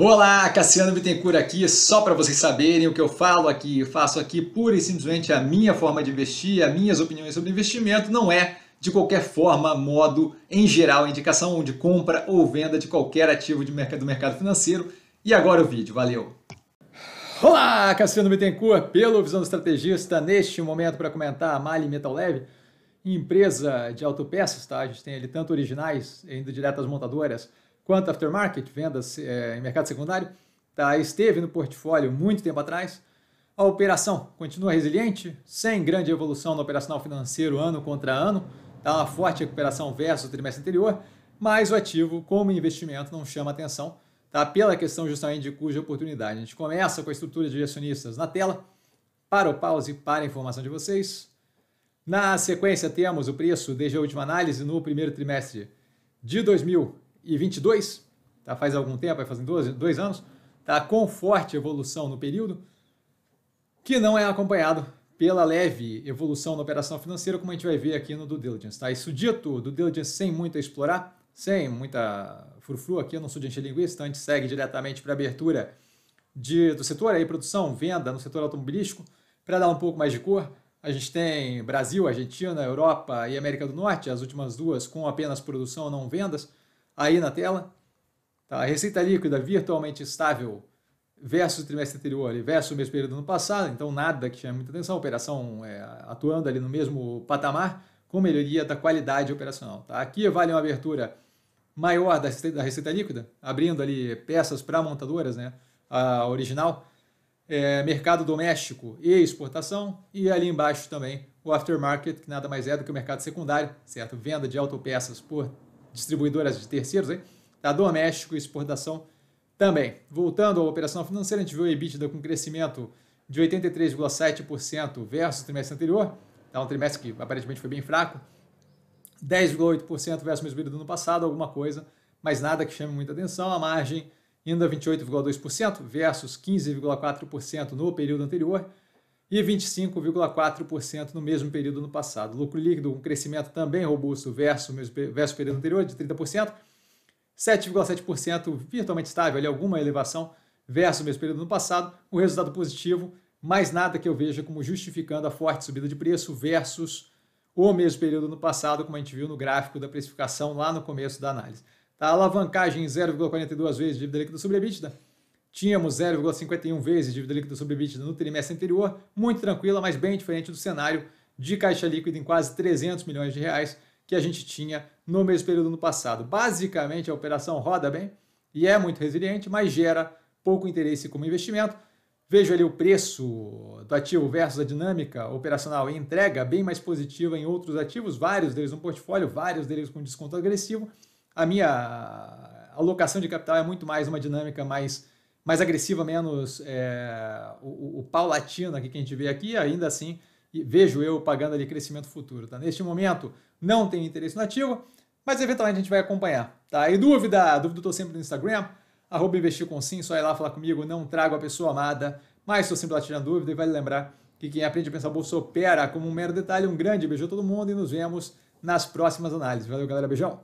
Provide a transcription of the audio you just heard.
Olá, Cassiano Bittencourt aqui, só para vocês saberem o que eu falo aqui, eu faço aqui pura e simplesmente a minha forma de investir, as minhas opiniões sobre investimento, não é de qualquer forma, modo, em geral, indicação de compra ou venda de qualquer ativo de mercado, do mercado financeiro. E agora o vídeo, valeu! Olá, Cassiano Bittencourt, pelo Visão do Estrategista, neste momento para comentar a Mali Metal Leve, empresa de autopeças, tá? A gente tem ali tanto originais, indo direto às montadoras, Quanto aftermarket, vendas é, em mercado secundário, tá, esteve no portfólio muito tempo atrás. A operação continua resiliente, sem grande evolução no operacional financeiro ano contra ano, tá uma forte recuperação versus o trimestre anterior, mas o ativo, como investimento, não chama atenção, tá? pela questão justamente de cuja oportunidade. A gente começa com a estrutura de acionistas na tela, para o pause para a informação de vocês. Na sequência, temos o preço desde a última análise no primeiro trimestre de 2000 2022, tá? faz algum tempo, vai fazer dois, dois anos, tá? com forte evolução no período, que não é acompanhado pela leve evolução na operação financeira, como a gente vai ver aqui no due diligence. Tá? Isso dito, due diligence sem muito a explorar, sem muita frufru aqui, eu não sou de linguista, então a gente segue diretamente para a abertura de, do setor, aí produção, venda no setor automobilístico, para dar um pouco mais de cor, a gente tem Brasil, Argentina, Europa e América do Norte, as últimas duas com apenas produção, não vendas aí na tela. Tá? A receita líquida virtualmente estável versus o trimestre anterior e versus o mesmo período do ano passado, então nada que chame muita atenção, a operação é, atuando ali no mesmo patamar, com melhoria da qualidade operacional. Tá? Aqui vale uma abertura maior da receita, da receita líquida, abrindo ali peças para montadoras, né? a original, é, mercado doméstico e exportação, e ali embaixo também o aftermarket, que nada mais é do que o mercado secundário, certo? Venda de autopeças por distribuidoras de terceiros, hein? Tá doméstico e exportação também. Voltando à operação financeira, a gente viu o EBITDA com crescimento de 83,7% versus o trimestre anterior, tá um trimestre que aparentemente foi bem fraco, 10,8% versus o mesmo período do ano passado, alguma coisa, mas nada que chame muita atenção. A margem ainda 28,2% versus 15,4% no período anterior e 25,4% no mesmo período no passado. Lucro líquido com um crescimento também robusto versus, versus período anterior de 30%, 7,7% virtualmente estável, ali alguma elevação versus o mesmo período no passado, um resultado positivo, mais nada que eu veja como justificando a forte subida de preço versus o mesmo período no passado, como a gente viu no gráfico da precificação lá no começo da análise. Tá, alavancagem 0,42 vezes dívida líquida sobre a EBITDA, Tínhamos 0,51 vezes dívida líquida sobre EBITDA no trimestre anterior, muito tranquila, mas bem diferente do cenário de caixa líquida em quase 300 milhões de reais que a gente tinha no mesmo período do ano passado. Basicamente, a operação roda bem e é muito resiliente, mas gera pouco interesse como investimento. Vejo ali o preço do ativo versus a dinâmica operacional e entrega bem mais positiva em outros ativos, vários deles no portfólio, vários deles com desconto agressivo. A minha alocação de capital é muito mais uma dinâmica mais mais agressiva, menos é, o, o paulatino aqui que a gente vê aqui, ainda assim vejo eu pagando ali crescimento futuro. Tá? Neste momento não tenho interesse no ativo, mas eventualmente a gente vai acompanhar. Tá? E dúvida? Dúvida estou sempre no Instagram, arroba investir com sim, só ir lá falar comigo, não trago a pessoa amada, mas estou sempre lá tirando dúvida e vale lembrar que quem aprende a pensar bolsa opera como um mero detalhe. Um grande beijo a todo mundo e nos vemos nas próximas análises. Valeu, galera. Beijão!